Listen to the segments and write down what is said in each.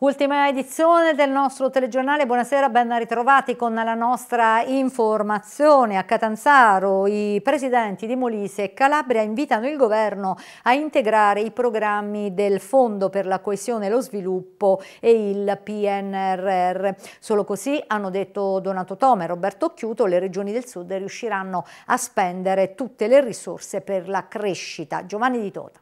Ultima edizione del nostro telegiornale, buonasera, ben ritrovati con la nostra informazione. A Catanzaro i presidenti di Molise e Calabria invitano il governo a integrare i programmi del Fondo per la coesione e lo sviluppo e il PNRR. Solo così, hanno detto Donato Tome e Roberto Chiuto, le regioni del sud riusciranno a spendere tutte le risorse per la crescita. Giovanni Di Tota.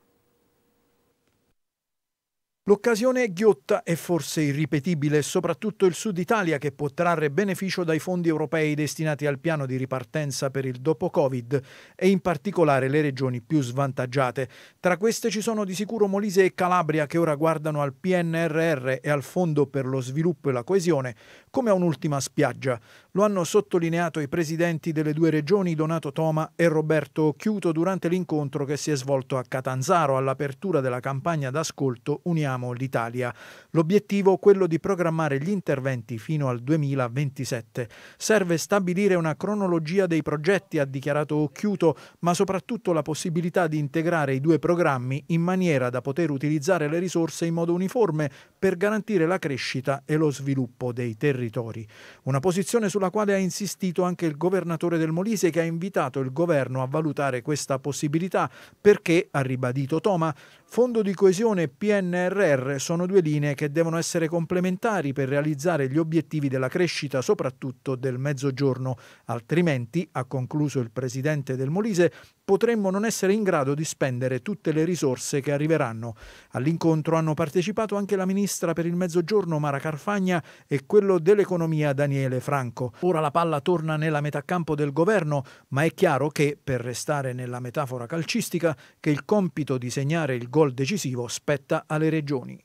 L'occasione è ghiotta e forse irripetibile, soprattutto il Sud Italia che può trarre beneficio dai fondi europei destinati al piano di ripartenza per il dopo Covid e in particolare le regioni più svantaggiate. Tra queste ci sono di sicuro Molise e Calabria che ora guardano al PNRR e al Fondo per lo sviluppo e la coesione come a un'ultima spiaggia. Lo hanno sottolineato i presidenti delle due regioni Donato Toma e Roberto Occhiuto durante l'incontro che si è svolto a Catanzaro all'apertura della campagna d'ascolto Uniamo l'Italia. L'obiettivo è quello di programmare gli interventi fino al 2027. Serve stabilire una cronologia dei progetti, ha dichiarato Occhiuto, ma soprattutto la possibilità di integrare i due programmi in maniera da poter utilizzare le risorse in modo uniforme per garantire la crescita e lo sviluppo dei territori. Una posizione sulla quale ha insistito anche il governatore del Molise che ha invitato il governo a valutare questa possibilità perché, ha ribadito Toma, Fondo di coesione e PNRR sono due linee che devono essere complementari per realizzare gli obiettivi della crescita, soprattutto del mezzogiorno, altrimenti, ha concluso il presidente del Molise, potremmo non essere in grado di spendere tutte le risorse che arriveranno. All'incontro hanno partecipato anche la ministra per il Mezzogiorno Mara Carfagna e quello dell'economia Daniele Franco. Ora la palla torna nella metà campo del governo, ma è chiaro che, per restare nella metafora calcistica, che il compito di segnare il gol decisivo spetta alle regioni.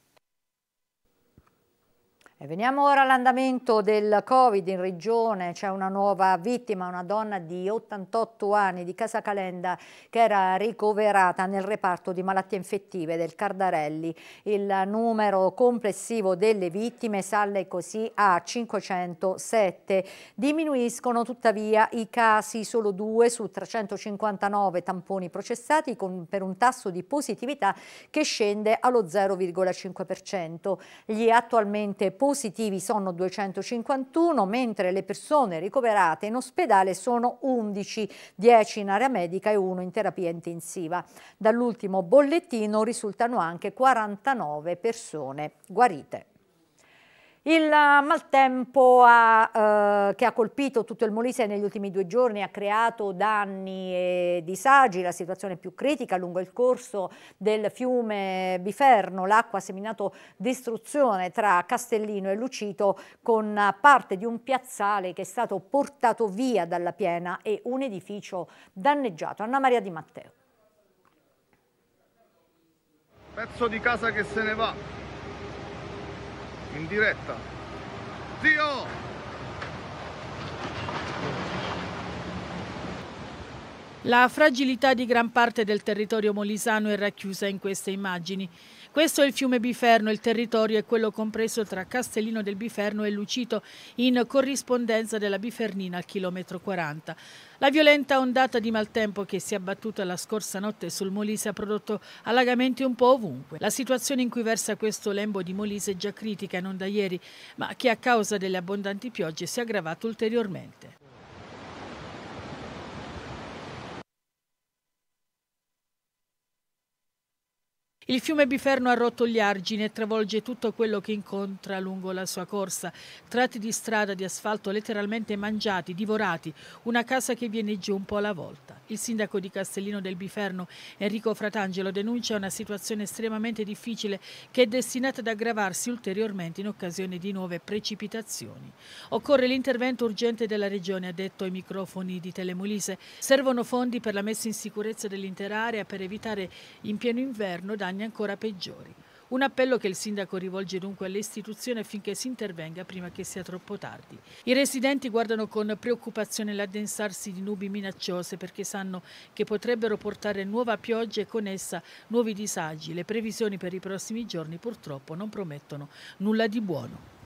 E veniamo ora all'andamento del Covid in regione, c'è una nuova vittima, una donna di 88 anni di Casa Calenda che era ricoverata nel reparto di malattie infettive del Cardarelli. Il numero complessivo delle vittime sale così a 507. Diminuiscono tuttavia i casi, solo due su 359 tamponi processati con, per un tasso di positività che scende allo 0,5%. Gli attualmente positivi positivi sono 251, mentre le persone ricoverate in ospedale sono 11, 10 in area medica e 1 in terapia intensiva. Dall'ultimo bollettino risultano anche 49 persone guarite. Il maltempo ha, eh, che ha colpito tutto il Molise negli ultimi due giorni ha creato danni e disagi, la situazione più critica lungo il corso del fiume Biferno, l'acqua ha seminato distruzione tra Castellino e Lucito con parte di un piazzale che è stato portato via dalla piena e un edificio danneggiato. Anna Maria Di Matteo. Pezzo di casa che se ne va, in diretta zio la fragilità di gran parte del territorio molisano è racchiusa in queste immagini questo è il fiume Biferno, il territorio è quello compreso tra Castellino del Biferno e Lucito, in corrispondenza della Bifernina al chilometro 40. La violenta ondata di maltempo che si è abbattuta la scorsa notte sul Molise ha prodotto allagamenti un po' ovunque. La situazione in cui versa questo lembo di Molise è già critica, non da ieri, ma che a causa delle abbondanti piogge si è aggravata ulteriormente. Il fiume Biferno ha rotto gli argini e travolge tutto quello che incontra lungo la sua corsa. Tratti di strada di asfalto letteralmente mangiati, divorati, una casa che viene giù un po' alla volta. Il sindaco di Castellino del Biferno, Enrico Fratangelo, denuncia una situazione estremamente difficile che è destinata ad aggravarsi ulteriormente in occasione di nuove precipitazioni. Occorre l'intervento urgente della Regione, ha detto ai microfoni di Telemolise. Servono fondi per la messa in sicurezza dell'intera area per evitare in pieno inverno danni guadagni ancora peggiori. Un appello che il sindaco rivolge dunque alle istituzioni affinché si intervenga prima che sia troppo tardi. I residenti guardano con preoccupazione l'addensarsi di nubi minacciose perché sanno che potrebbero portare nuova pioggia e con essa nuovi disagi. Le previsioni per i prossimi giorni purtroppo non promettono nulla di buono.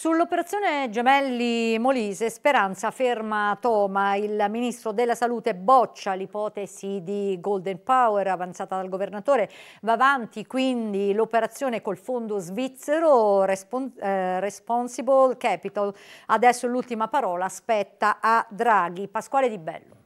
Sull'operazione Gemelli Molise, Speranza ferma Toma, il ministro della salute boccia l'ipotesi di Golden Power avanzata dal governatore, va avanti quindi l'operazione col fondo svizzero Respons eh, Responsible Capital, adesso l'ultima parola spetta a Draghi. Pasquale Di Bello.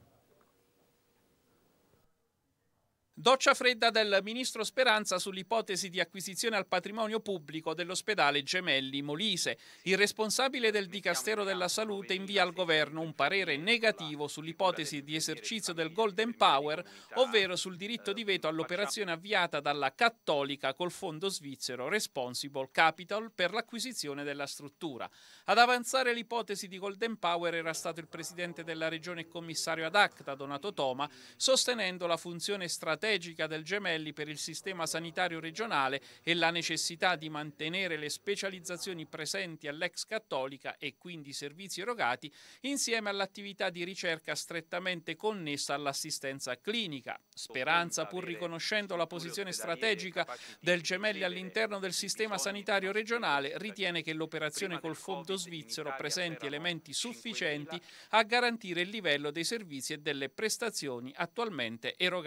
Doccia fredda del ministro Speranza sull'ipotesi di acquisizione al patrimonio pubblico dell'ospedale Gemelli Molise. Il responsabile del Dicastero della Salute invia al governo un parere negativo sull'ipotesi di esercizio del Golden Power, ovvero sul diritto di veto all'operazione avviata dalla Cattolica col fondo svizzero Responsible Capital per l'acquisizione della struttura. Ad avanzare l'ipotesi di Golden Power era stato il presidente della regione e commissario ad acta, Donato Toma, sostenendo la funzione strategica strategica del Gemelli per il sistema sanitario regionale e la necessità di mantenere le specializzazioni presenti all'ex cattolica e quindi i servizi erogati, insieme all'attività di ricerca strettamente connessa all'assistenza clinica. Speranza, pur riconoscendo la posizione strategica del Gemelli all'interno del sistema sanitario regionale, ritiene che l'operazione col fondo svizzero presenti elementi sufficienti a garantire il livello dei servizi e delle prestazioni attualmente erogati.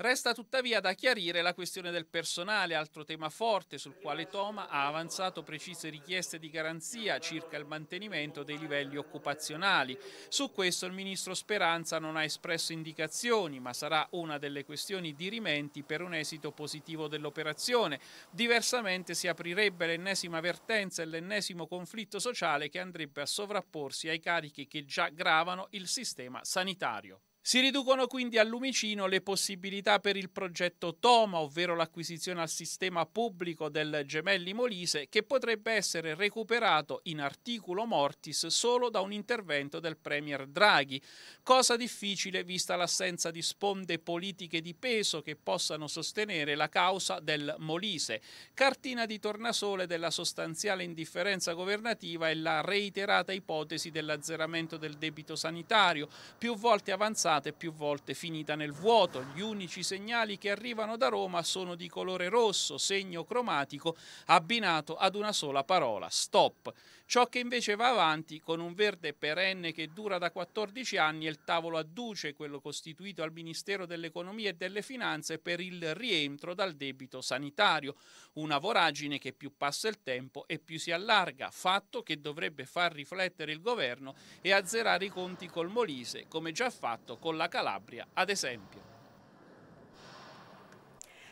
Resta tuttavia da chiarire la questione del personale, altro tema forte sul quale Toma ha avanzato precise richieste di garanzia circa il mantenimento dei livelli occupazionali. Su questo il ministro Speranza non ha espresso indicazioni, ma sarà una delle questioni dirimenti per un esito positivo dell'operazione. Diversamente si aprirebbe l'ennesima vertenza e l'ennesimo conflitto sociale che andrebbe a sovrapporsi ai carichi che già gravano il sistema sanitario. Si riducono quindi al lumicino le possibilità per il progetto Toma, ovvero l'acquisizione al sistema pubblico del Gemelli Molise, che potrebbe essere recuperato in articolo mortis solo da un intervento del Premier Draghi, cosa difficile vista l'assenza di sponde politiche di peso che possano sostenere la causa del Molise. Cartina di tornasole della sostanziale indifferenza governativa è la reiterata ipotesi dell'azzeramento del debito sanitario, più volte avanzata segnata più volte finita nel vuoto. Gli unici segnali che arrivano da Roma sono di colore rosso, segno cromatico abbinato ad una sola parola, stop. Ciò che invece va avanti con un verde perenne che dura da 14 anni è il tavolo adduce, quello costituito al Ministero dell'Economia e delle Finanze per il rientro dal debito sanitario, una voragine che più passa il tempo e più si allarga, fatto che dovrebbe far riflettere il governo e azzerare i conti col Molise, come già fatto con la Calabria ad esempio.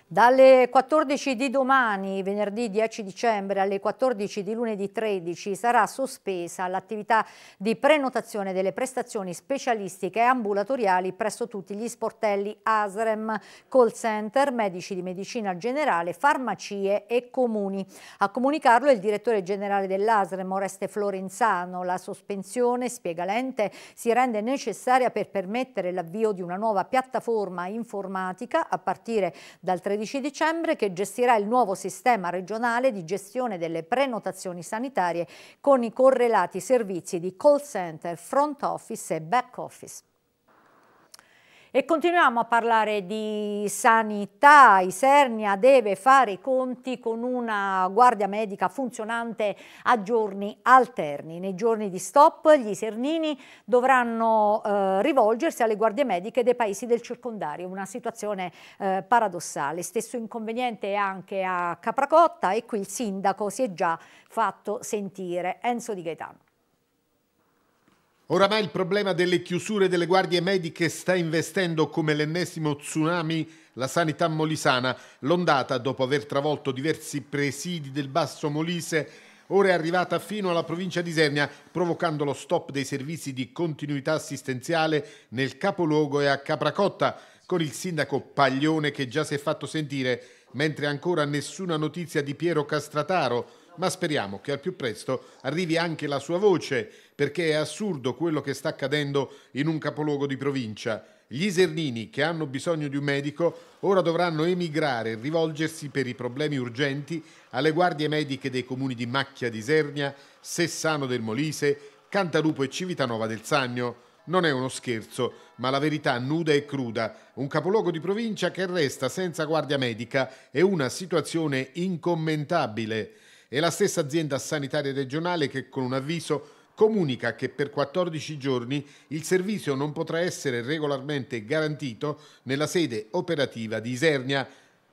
Dalle 14 di domani, venerdì 10 dicembre, alle 14 di lunedì 13 sarà sospesa l'attività di prenotazione delle prestazioni specialistiche e ambulatoriali presso tutti gli sportelli ASREM, call center, medici di medicina generale, farmacie e comuni. A comunicarlo è il direttore generale dell'ASREM, Oreste Florenzano. La sospensione, spiega l'ente, si rende necessaria per permettere l'avvio di una nuova piattaforma informatica a partire dal 13 13 dicembre che gestirà il nuovo sistema regionale di gestione delle prenotazioni sanitarie con i correlati servizi di call center, front office e back office. E continuiamo a parlare di sanità. Isernia deve fare i conti con una guardia medica funzionante a giorni alterni. Nei giorni di stop gli isernini dovranno eh, rivolgersi alle guardie mediche dei paesi del circondario, una situazione eh, paradossale. Stesso inconveniente anche a Capracotta e qui il sindaco si è già fatto sentire. Enzo Di Gaetano. Oramai il problema delle chiusure delle guardie mediche sta investendo come l'ennesimo tsunami la sanità molisana. L'ondata, dopo aver travolto diversi presidi del Basso Molise, ora è arrivata fino alla provincia di Isernia, provocando lo stop dei servizi di continuità assistenziale nel capoluogo e a Capracotta, con il sindaco Paglione che già si è fatto sentire, mentre ancora nessuna notizia di Piero Castrataro, ma speriamo che al più presto arrivi anche la sua voce, perché è assurdo quello che sta accadendo in un capoluogo di provincia. Gli isernini che hanno bisogno di un medico ora dovranno emigrare e rivolgersi per i problemi urgenti alle guardie mediche dei comuni di Macchia di Isernia, Sessano del Molise, Cantalupo e Civitanova del Sannio. Non è uno scherzo, ma la verità nuda e cruda, un capoluogo di provincia che resta senza guardia medica è una situazione incommentabile. È la stessa azienda sanitaria regionale che con un avviso comunica che per 14 giorni il servizio non potrà essere regolarmente garantito nella sede operativa di Isernia,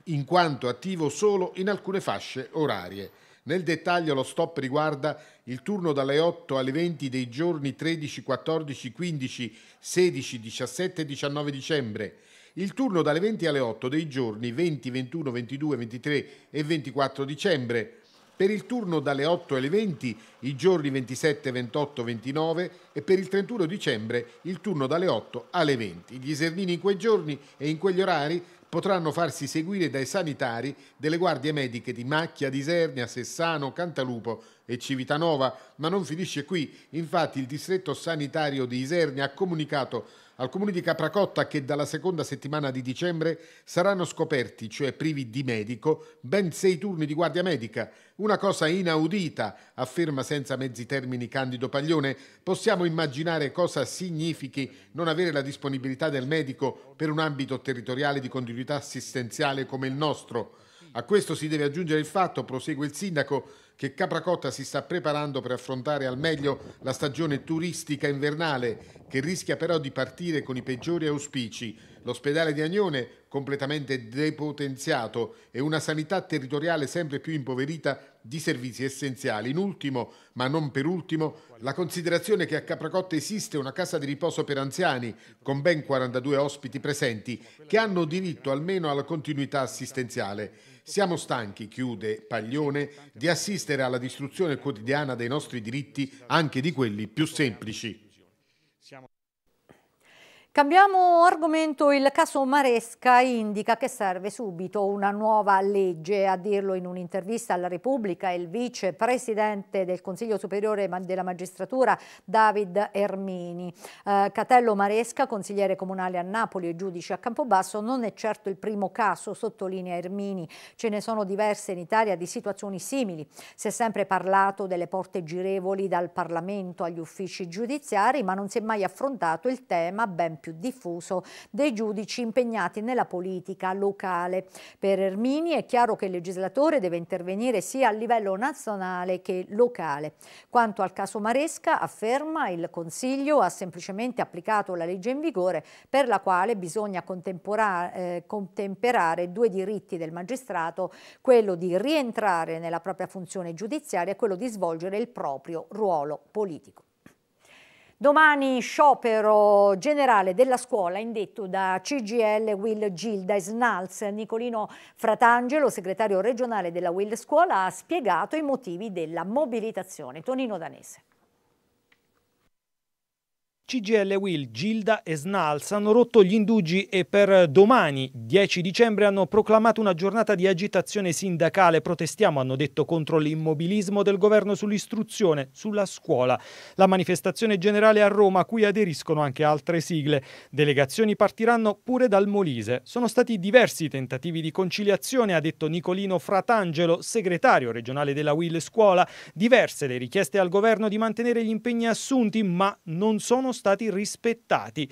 in quanto attivo solo in alcune fasce orarie. Nel dettaglio lo stop riguarda il turno dalle 8 alle 20 dei giorni 13, 14, 15, 16, 17 e 19 dicembre, il turno dalle 20 alle 8 dei giorni 20, 21, 22, 23 e 24 dicembre, per il turno dalle 8 alle 20 i giorni 27, 28, 29 e per il 31 dicembre il turno dalle 8 alle 20. Gli Isernini in quei giorni e in quegli orari potranno farsi seguire dai sanitari delle guardie mediche di Macchia, Disernia, Sessano, Cantalupo e Civitanova, ma non finisce qui. Infatti il distretto sanitario di Isernia ha comunicato al comune di Capracotta che dalla seconda settimana di dicembre saranno scoperti, cioè privi di medico, ben sei turni di guardia medica una cosa inaudita, afferma senza mezzi termini Candido Paglione, possiamo immaginare cosa significhi non avere la disponibilità del medico per un ambito territoriale di continuità assistenziale come il nostro. A questo si deve aggiungere il fatto, prosegue il sindaco, che Capracotta si sta preparando per affrontare al meglio la stagione turistica invernale, che rischia però di partire con i peggiori auspici. L'ospedale di Agnone completamente depotenziato e una sanità territoriale sempre più impoverita di servizi essenziali. In ultimo, ma non per ultimo, la considerazione che a Capracotta esiste una casa di riposo per anziani con ben 42 ospiti presenti che hanno diritto almeno alla continuità assistenziale. Siamo stanchi, chiude Paglione, di assistere alla distruzione quotidiana dei nostri diritti, anche di quelli più semplici. Cambiamo argomento, il caso Maresca indica che serve subito una nuova legge, a dirlo in un'intervista alla Repubblica il vicepresidente del Consiglio Superiore della Magistratura David Ermini. Eh, Catello Maresca, consigliere comunale a Napoli e giudice a Campobasso, non è certo il primo caso, sottolinea Ermini, ce ne sono diverse in Italia di situazioni simili. Si è sempre parlato delle porte girevoli dal Parlamento agli uffici giudiziari, ma non si è mai affrontato il tema ben più diffuso dei giudici impegnati nella politica locale. Per Ermini è chiaro che il legislatore deve intervenire sia a livello nazionale che locale. Quanto al caso Maresca, afferma, il Consiglio ha semplicemente applicato la legge in vigore per la quale bisogna eh, contemperare due diritti del magistrato, quello di rientrare nella propria funzione giudiziaria e quello di svolgere il proprio ruolo politico. Domani sciopero generale della scuola indetto da CGL Will Gilda e Snalz. Nicolino Fratangelo, segretario regionale della Will Scuola, ha spiegato i motivi della mobilitazione. Tonino Danese. CGL Will, Gilda e Snals hanno rotto gli indugi e per domani, 10 dicembre, hanno proclamato una giornata di agitazione sindacale. Protestiamo, hanno detto, contro l'immobilismo del governo sull'istruzione, sulla scuola. La manifestazione generale a Roma, a cui aderiscono anche altre sigle. Delegazioni partiranno pure dal Molise. Sono stati diversi i tentativi di conciliazione, ha detto Nicolino Fratangelo, segretario regionale della Will Scuola. Diverse le richieste al governo di mantenere gli impegni assunti, ma non sono stati stati rispettati.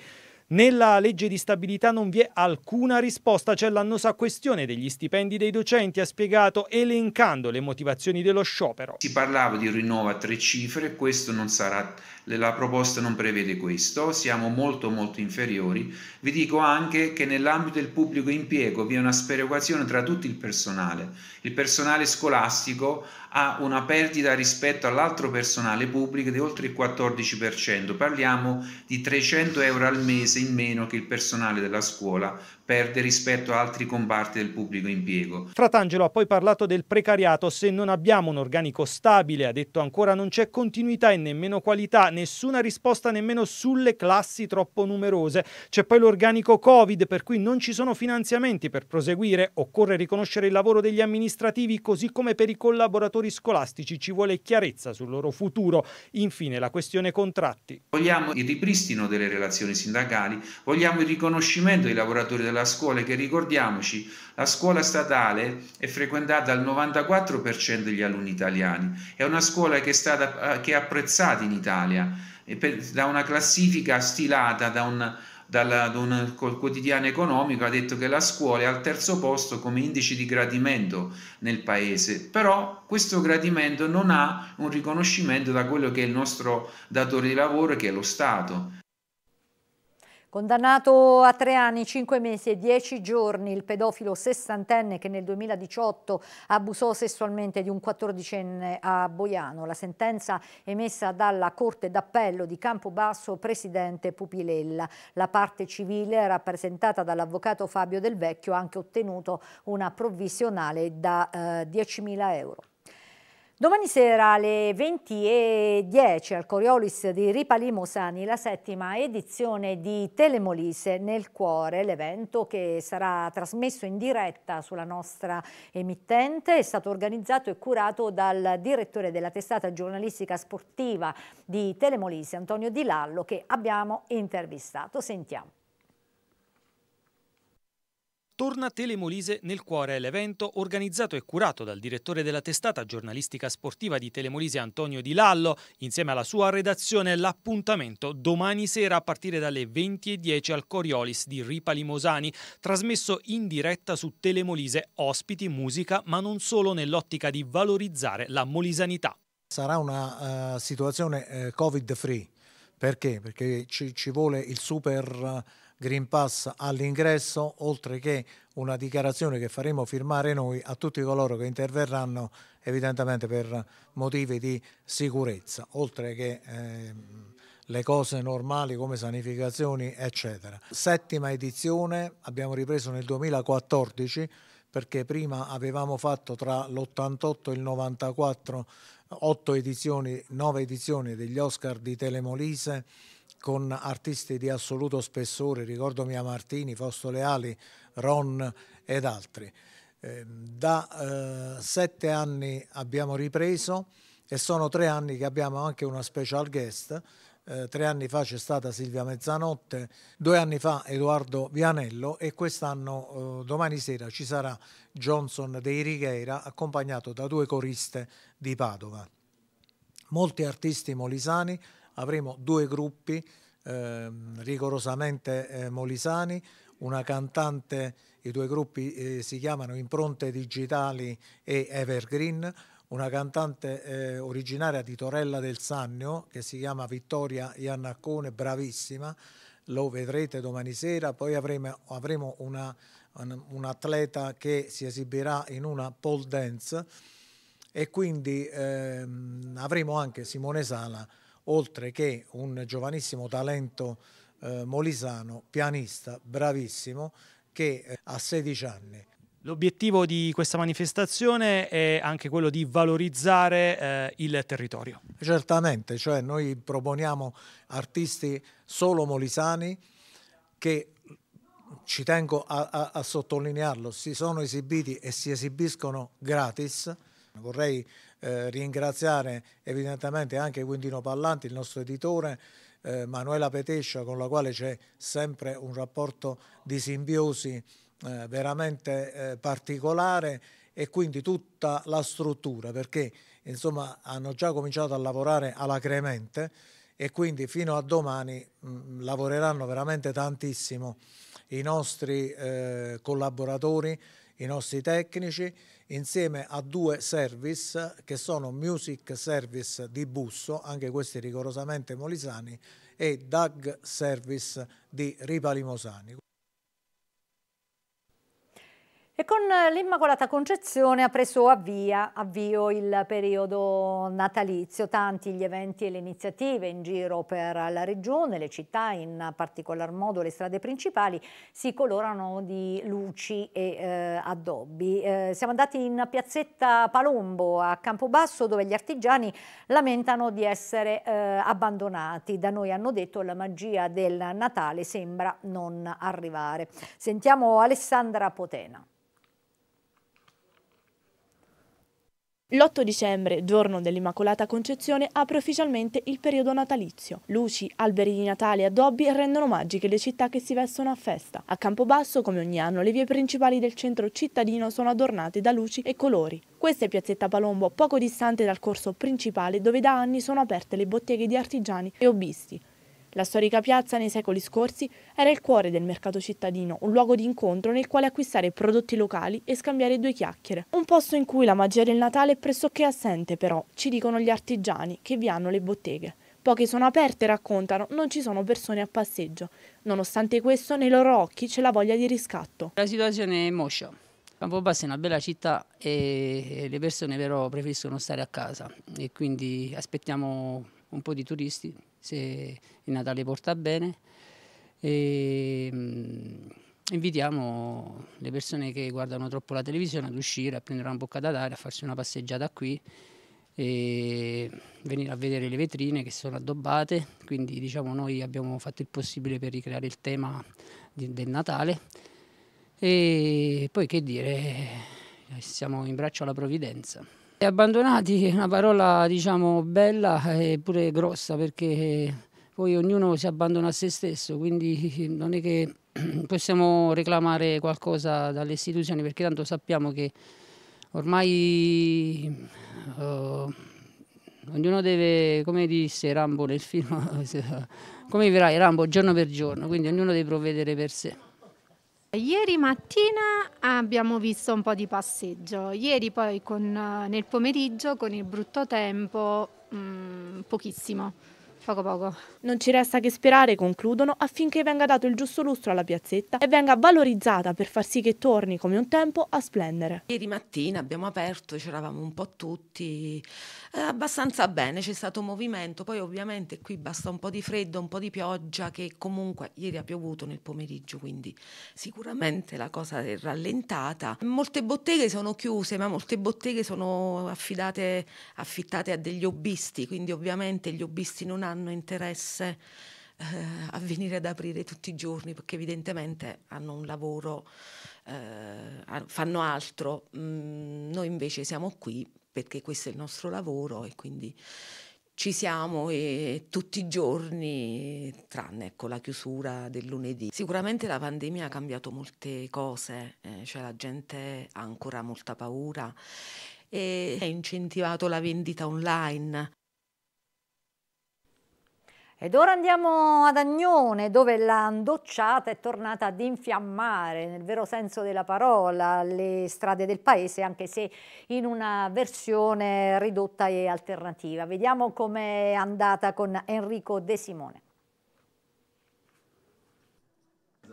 Nella legge di stabilità non vi è alcuna risposta, c'è l'annosa questione degli stipendi dei docenti, ha spiegato elencando le motivazioni dello sciopero. Si parlava di un rinnovo a tre cifre, questo non sarà la proposta non prevede questo, siamo molto molto inferiori. Vi dico anche che nell'ambito del pubblico impiego vi è una sperequazione tra tutto il personale. Il personale scolastico ha una perdita rispetto all'altro personale pubblico di oltre il 14%, parliamo di 300 euro al mese in meno che il personale della scuola perde rispetto a altri comparti del pubblico impiego. Fratangelo ha poi parlato del precariato, se non abbiamo un organico stabile, ha detto ancora non c'è continuità e nemmeno qualità, nessuna risposta nemmeno sulle classi troppo numerose. C'è poi l'organico Covid per cui non ci sono finanziamenti per proseguire, occorre riconoscere il lavoro degli amministrativi così come per i collaboratori scolastici, ci vuole chiarezza sul loro futuro. Infine la questione contratti. Vogliamo il ripristino delle relazioni sindacali, vogliamo il riconoscimento dei lavoratori della la scuola che ricordiamoci, la scuola statale è frequentata dal 94% degli alunni italiani, è una scuola che è, stata, eh, che è apprezzata in Italia per, da una classifica stilata da un, dalla, da un quotidiano economico, ha detto che la scuola è al terzo posto come indice di gradimento nel paese, però questo gradimento non ha un riconoscimento da quello che è il nostro datore di lavoro che è lo Stato Condannato a tre anni, cinque mesi e dieci giorni, il pedofilo sessantenne che nel 2018 abusò sessualmente di un quattordicenne a Boiano. La sentenza emessa dalla Corte d'Appello di Campobasso, presidente Pupilella. La parte civile, rappresentata dall'avvocato Fabio Del Vecchio, ha anche ottenuto una provvisionale da eh, 10.000 euro. Domani sera alle 20.10 al Coriolis di Ripali Mosani la settima edizione di Telemolise nel cuore, l'evento che sarà trasmesso in diretta sulla nostra emittente, è stato organizzato e curato dal direttore della testata giornalistica sportiva di Telemolise, Antonio Di Lallo, che abbiamo intervistato. Sentiamo. Torna Telemolise nel cuore l'evento organizzato e curato dal direttore della testata giornalistica sportiva di Telemolise Antonio Di Lallo, insieme alla sua redazione l'appuntamento domani sera a partire dalle 20.10 al Coriolis di Ripa Limosani, trasmesso in diretta su Telemolise, ospiti, musica, ma non solo nell'ottica di valorizzare la molisanità. Sarà una uh, situazione uh, eh, covid free, perché? Perché ci, ci vuole il super... Uh, Green Pass all'ingresso, oltre che una dichiarazione che faremo firmare noi a tutti coloro che interverranno evidentemente per motivi di sicurezza, oltre che eh, le cose normali come sanificazioni eccetera. Settima edizione, abbiamo ripreso nel 2014 perché prima avevamo fatto tra l'88 e il 94 8 edizioni, 9 edizioni degli Oscar di Telemolise con artisti di assoluto spessore, ricordo Mia Martini, Fausto Leali, Ron ed altri. Ehm, da eh, sette anni abbiamo ripreso e sono tre anni che abbiamo anche una special guest. Eh, tre anni fa c'è stata Silvia Mezzanotte, due anni fa Edoardo Vianello e quest'anno, eh, domani sera, ci sarà Johnson dei Righeira accompagnato da due coriste di Padova. Molti artisti molisani, avremo due gruppi ehm, rigorosamente eh, molisani, una cantante, i due gruppi eh, si chiamano Impronte Digitali e Evergreen, una cantante eh, originaria di Torella del Sannio che si chiama Vittoria Iannaccone, bravissima, lo vedrete domani sera, poi avremo, avremo una, un atleta che si esibirà in una pole dance e quindi ehm, avremo anche Simone Sala oltre che un giovanissimo talento eh, molisano, pianista, bravissimo, che eh, ha 16 anni. L'obiettivo di questa manifestazione è anche quello di valorizzare eh, il territorio. Certamente, cioè noi proponiamo artisti solo molisani che, ci tengo a, a, a sottolinearlo, si sono esibiti e si esibiscono gratis. Vorrei eh, ringraziare evidentemente anche Quintino Pallanti, il nostro editore, eh, Manuela Petescia, con la quale c'è sempre un rapporto di simbiosi eh, veramente eh, particolare e quindi tutta la struttura, perché insomma hanno già cominciato a lavorare alacremente e quindi fino a domani mh, mm, lavoreranno veramente tantissimo i nostri eh, collaboratori, i nostri tecnici insieme a due service che sono Music Service di Busso, anche questi rigorosamente molisani, e DAG Service di Ripalimosani. E con eh, l'Immacolata Concezione ha preso avvia, avvio il periodo natalizio, tanti gli eventi e le iniziative in giro per la regione, le città, in particolar modo le strade principali, si colorano di luci e eh, addobbi. Eh, siamo andati in piazzetta Palombo a Campobasso dove gli artigiani lamentano di essere eh, abbandonati. Da noi hanno detto la magia del Natale sembra non arrivare. Sentiamo Alessandra Potena. L'8 dicembre, giorno dell'Immacolata Concezione, apre ufficialmente il periodo natalizio. Luci, alberi di Natale e addobbi rendono magiche le città che si vestono a festa. A Campobasso, come ogni anno, le vie principali del centro cittadino sono adornate da luci e colori. Questa è Piazzetta Palombo, poco distante dal corso principale dove da anni sono aperte le botteghe di artigiani e hobbisti. La storica piazza nei secoli scorsi era il cuore del mercato cittadino, un luogo di incontro nel quale acquistare prodotti locali e scambiare due chiacchiere. Un posto in cui la magia del Natale è pressoché assente però, ci dicono gli artigiani che vi hanno le botteghe. Poche sono aperte, raccontano, non ci sono persone a passeggio. Nonostante questo, nei loro occhi c'è la voglia di riscatto. La situazione è moscia. Campobasso è una bella città e le persone però preferiscono stare a casa e quindi aspettiamo un po' di turisti se il Natale porta bene e ehm, mh, invitiamo le persone che guardano troppo la televisione ad uscire, a prendere una bocca d'aria, a farsi una passeggiata qui e venire a vedere le vetrine che sono addobbate, quindi diciamo noi abbiamo fatto il possibile per ricreare il tema di, del Natale e poi che dire, eh, siamo in braccio alla provvidenza. Abbandonati è una parola diciamo bella e pure grossa perché eh, poi ognuno si abbandona a se stesso, quindi eh, non è che possiamo reclamare qualcosa dalle istituzioni perché tanto sappiamo che ormai eh, ognuno deve, come disse Rambo nel film, come vivrai Rambo giorno per giorno, quindi ognuno deve provvedere per sé. Ieri mattina abbiamo visto un po' di passeggio, ieri poi con, eh, nel pomeriggio con il brutto tempo mh, mm, pochissimo. Poco poco. Non ci resta che sperare, concludono, affinché venga dato il giusto lustro alla piazzetta e venga valorizzata per far sì che torni come un tempo a splendere. Ieri mattina abbiamo aperto, c'eravamo un po' tutti, eh, abbastanza bene, c'è stato movimento, poi ovviamente qui basta un po' di freddo, un po' di pioggia che comunque ieri ha piovuto nel pomeriggio, quindi sicuramente la cosa è rallentata. Molte botteghe sono chiuse, ma molte botteghe sono affidate, affittate a degli hobbisti, quindi ovviamente gli hobbisti non hanno hanno interesse eh, a venire ad aprire tutti i giorni perché evidentemente hanno un lavoro, eh, fanno altro. Mm, noi invece siamo qui perché questo è il nostro lavoro e quindi ci siamo e tutti i giorni, tranne ecco, la chiusura del lunedì. Sicuramente la pandemia ha cambiato molte cose, eh, cioè la gente ha ancora molta paura e ha incentivato la vendita online. Ed ora andiamo ad Agnone, dove la andocciata è tornata ad infiammare, nel vero senso della parola, le strade del paese, anche se in una versione ridotta e alternativa. Vediamo com'è andata con Enrico De Simone.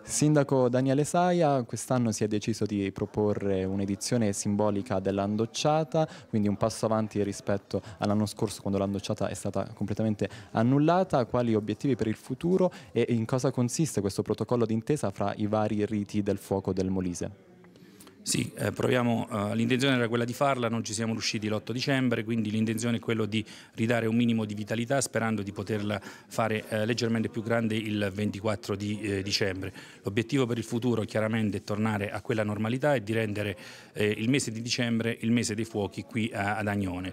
Sindaco Daniele Saia, quest'anno si è deciso di proporre un'edizione simbolica dell'andocciata, quindi un passo avanti rispetto all'anno scorso quando l'andocciata è stata completamente annullata, quali obiettivi per il futuro e in cosa consiste questo protocollo d'intesa fra i vari riti del fuoco del Molise? Sì, eh, proviamo, eh, l'intenzione era quella di farla, non ci siamo riusciti l'8 dicembre, quindi l'intenzione è quella di ridare un minimo di vitalità sperando di poterla fare eh, leggermente più grande il 24 di eh, dicembre. L'obiettivo per il futuro chiaramente è tornare a quella normalità e di rendere eh, il mese di dicembre il mese dei fuochi qui a, ad Agnone.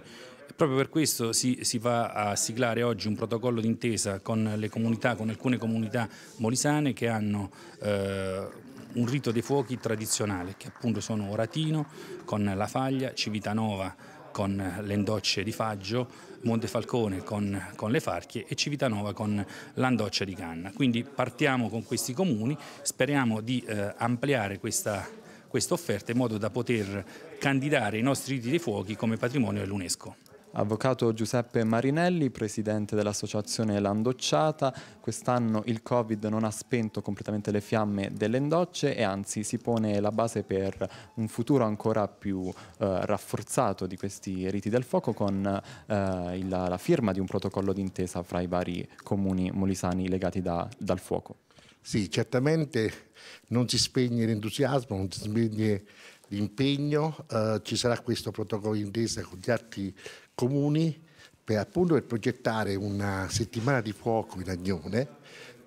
Proprio per questo si, si, va a siglare oggi un protocollo d'intesa con le comunità, con alcune comunità molisane che hanno eh, un rito dei fuochi tradizionale che appunto sono Oratino con la faglia, Civitanova con le endocce di Faggio, Montefalcone con, con le Farchie e Civitanova con l'andoccia di Canna. Quindi partiamo con questi comuni, speriamo di eh, ampliare questa, questa offerta in modo da poter candidare i nostri riti dei fuochi come patrimonio dell'UNESCO. Avvocato Giuseppe Marinelli, presidente dell'associazione Landocciata, quest'anno il Covid non ha spento completamente le fiamme delle endocce e anzi si pone la base per un futuro ancora più eh, rafforzato di questi riti del fuoco con eh, il, la firma di un protocollo d'intesa fra i vari comuni molisani legati da, dal fuoco. Sì, certamente non si spegne l'entusiasmo, non si spegne l'impegno, eh, ci sarà questo protocollo d'intesa con gli atti comuni per appunto per progettare una settimana di fuoco in Agnone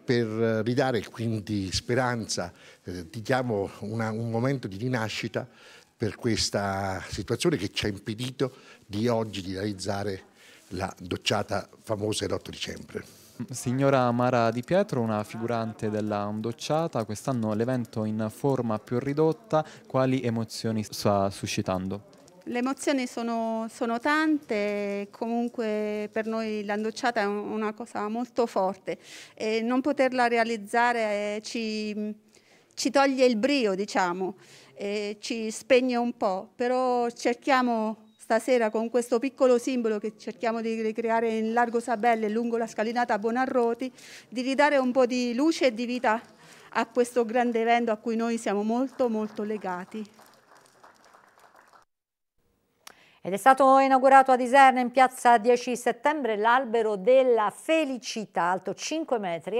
per eh, ridare quindi speranza, eh, diciamo una, un momento di rinascita per questa situazione che ci ha impedito di oggi di realizzare la docciata famosa dell'8 dicembre. Signora Mara Di Pietro, una figurante della docciata, quest'anno l'evento in forma più ridotta, quali emozioni sta suscitando? Le emozioni sono, sono tante, comunque per noi l'andocciata è una cosa molto forte e non poterla realizzare ci, ci toglie il brio, diciamo, ci spegne un po', però cerchiamo stasera con questo piccolo simbolo che cerchiamo di ricreare in Largo Sabelle lungo la scalinata Buonarroti, di ridare un po' di luce e di vita a questo grande evento a cui noi siamo molto molto legati. Ed è stato inaugurato a Diserna in piazza 10 settembre l'albero della felicità, alto 5,40 metri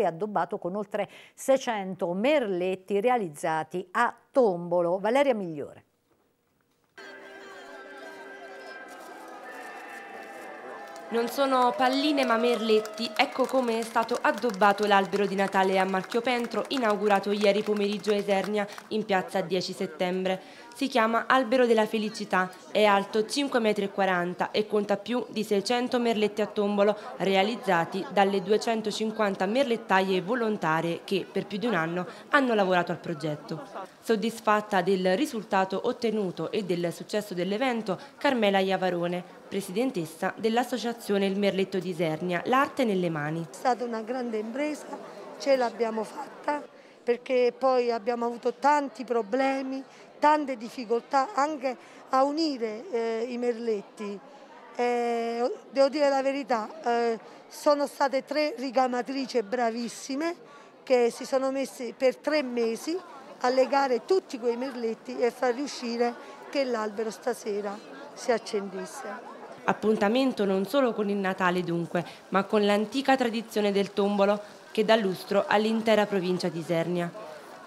e addobbato con oltre 600 merletti realizzati a tombolo. Valeria Migliore. Non sono palline ma merletti, ecco come è stato addobbato l'albero di Natale a Marchio Pentro inaugurato ieri pomeriggio a Eternia in piazza 10 settembre. Si chiama Albero della Felicità, è alto 5,40 m e conta più di 600 merletti a tombolo realizzati dalle 250 merlettaie volontarie che per più di un anno hanno lavorato al progetto. Soddisfatta del risultato ottenuto e del successo dell'evento, Carmela Iavarone, presidentessa dell'associazione Il Merletto di Isernia, l'arte nelle mani. È stata una grande impresa, ce l'abbiamo fatta perché poi abbiamo avuto tanti problemi, tante difficoltà anche a unire eh, i merletti. Eh, devo dire la verità, eh, sono state tre rigamatrici bravissime che si sono messe per tre mesi allegare tutti quei merletti e far riuscire che l'albero stasera si accendesse. Appuntamento non solo con il Natale dunque, ma con l'antica tradizione del tombolo che dà lustro all'intera provincia di Isernia.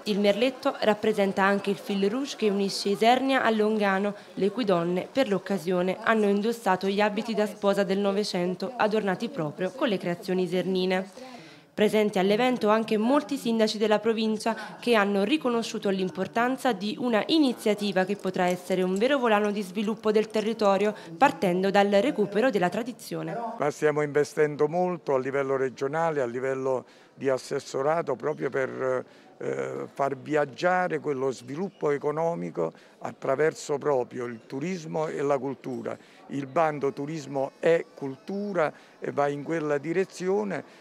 Il merletto rappresenta anche il fil rouge che unisce Isernia a Longano, le cui donne per l'occasione hanno indossato gli abiti da sposa del Novecento adornati proprio con le creazioni isernine. Presenti all'evento anche molti sindaci della provincia che hanno riconosciuto l'importanza di una iniziativa che potrà essere un vero volano di sviluppo del territorio partendo dal recupero della tradizione. Ma stiamo investendo molto a livello regionale, a livello di assessorato proprio per eh, far viaggiare quello sviluppo economico attraverso proprio il turismo e la cultura. Il bando turismo è cultura e va in quella direzione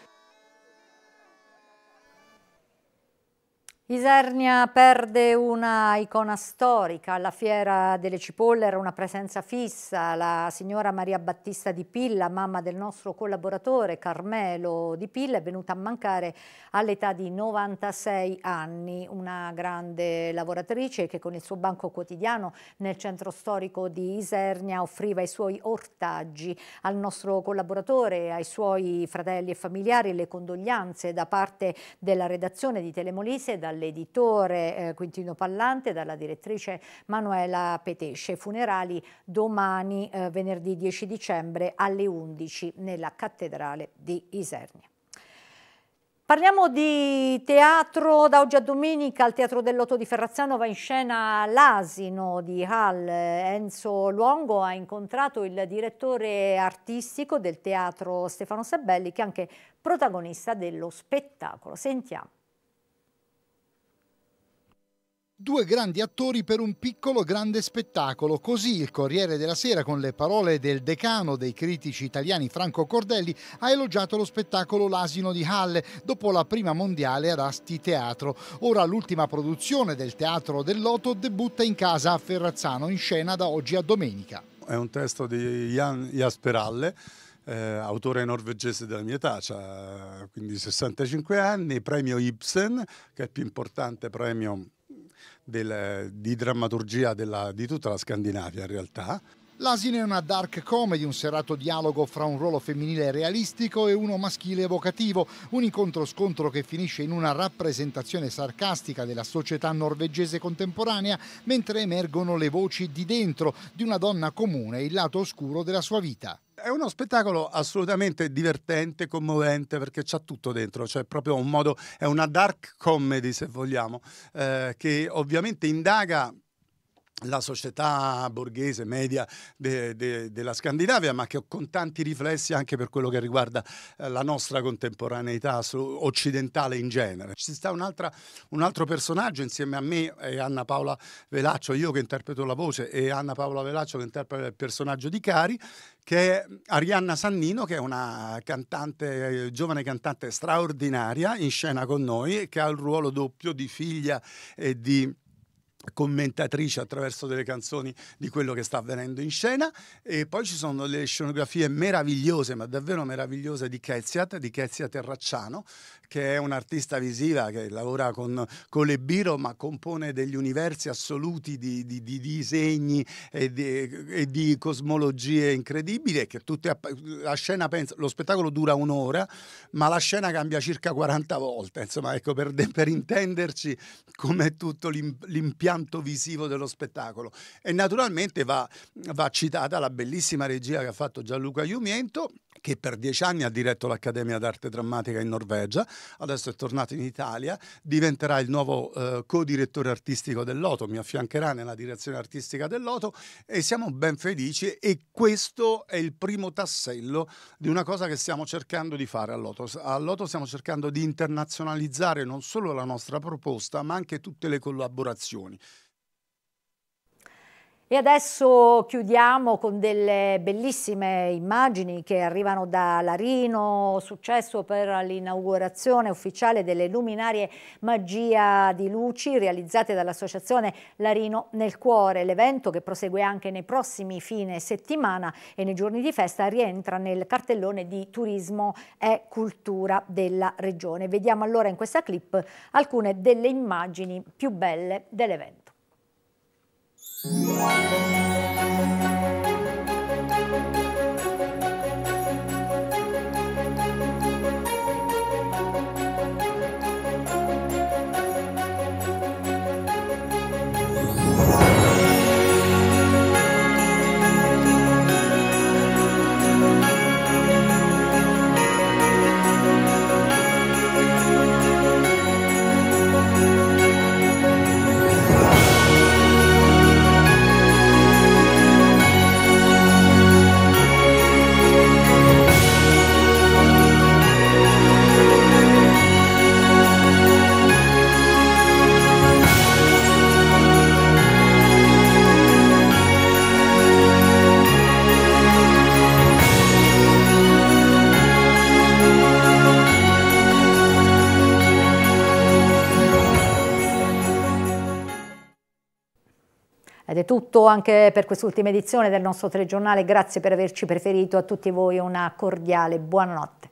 Isernia perde una icona storica, alla Fiera delle Cipolle era una presenza fissa, la signora Maria Battista Di Pilla, mamma del nostro collaboratore Carmelo Di Pilla, è venuta a mancare all'età di 96 anni, una grande lavoratrice che con il suo banco quotidiano nel centro storico di Isernia offriva i suoi ortaggi al nostro collaboratore, ai suoi fratelli e familiari le condoglianze da parte della redazione di Telemolise e dal dall'editore eh, Quintino Pallante, dalla direttrice Manuela Petesce. Funerali domani, eh, venerdì 10 dicembre alle 11 nella cattedrale di Isernia. Parliamo di teatro, da oggi a domenica al Teatro dell'Otto di Ferrazzano va in scena L'asino di Hall. Enzo Luongo ha incontrato il direttore artistico del teatro Stefano Sabelli che è anche protagonista dello spettacolo. Sentiamo due grandi attori per un piccolo grande spettacolo. Così il Corriere della Sera, con le parole del decano dei critici italiani Franco Cordelli, ha elogiato lo spettacolo L'asino di Halle dopo la prima mondiale ad Asti Teatro. Ora l'ultima produzione del Teatro del Loto debutta in casa a Ferrazzano, in scena da oggi a domenica. È un testo di Jan Jasperalle. Eh, autore norvegese della mia età, cioè, quindi 65 anni, premio Ibsen, che è il più importante premio del, di drammaturgia della, di tutta la Scandinavia in realtà. L'asino è una dark comedy, un serrato dialogo fra un ruolo femminile realistico e uno maschile evocativo, un incontro-scontro che finisce in una rappresentazione sarcastica della società norvegese contemporanea, mentre emergono le voci di dentro di una donna comune e il lato oscuro della sua vita. È uno spettacolo assolutamente divertente, commovente, perché c'ha tutto dentro, cioè proprio un modo, è una dark comedy se vogliamo, eh, che ovviamente indaga la società borghese media de, de, della Scandinavia, ma che con tanti riflessi anche per quello che riguarda eh, la nostra contemporaneità occidentale in genere. Ci sta un altro personaggio insieme a me e Anna Paola Velaccio, io che interpreto la voce, e Anna Paola Velaccio che interpreta il personaggio di Cari, che è Arianna Sannino, che è una cantante, giovane cantante straordinaria in scena con noi, che ha il ruolo doppio di figlia e di commentatrice attraverso delle canzoni di quello che sta avvenendo in scena e poi ci sono le scenografie meravigliose ma davvero meravigliose di Keziat di Kezia Terracciano che è un'artista visiva che lavora con, con le Biro ma compone degli universi assoluti di, di, di disegni e di, e di, cosmologie incredibili che tutte la scena pensa, lo spettacolo dura un'ora ma la scena cambia circa 40 volte insomma ecco per, per intenderci come tutto l'impianto l'impianto visivo dello spettacolo. E naturalmente va, va citata la bellissima regia che ha fatto Gianluca Iumiento che per dieci anni ha diretto l'Accademia d'Arte Drammatica in Norvegia, adesso è tornato in Italia, diventerà il nuovo eh, co-direttore artistico del Loto, mi affiancherà nella direzione artistica del Loto e siamo ben felici e questo è il primo tassello di una cosa che stiamo cercando di fare al Loto. Al Loto stiamo cercando di internazionalizzare non solo la nostra proposta ma anche tutte le collaborazioni. E adesso chiudiamo con delle bellissime immagini che arrivano da Larino, successo per l'inaugurazione ufficiale delle luminarie Magia di Luci realizzate dall'associazione Larino nel Cuore. L'evento che prosegue anche nei prossimi fine settimana e nei giorni di festa rientra nel cartellone di turismo e cultura della regione. Vediamo allora in questa clip alcune delle immagini più belle dell'evento. Música tutto anche per quest'ultima edizione del nostro telegiornale, grazie per averci preferito, a tutti voi una cordiale buonanotte.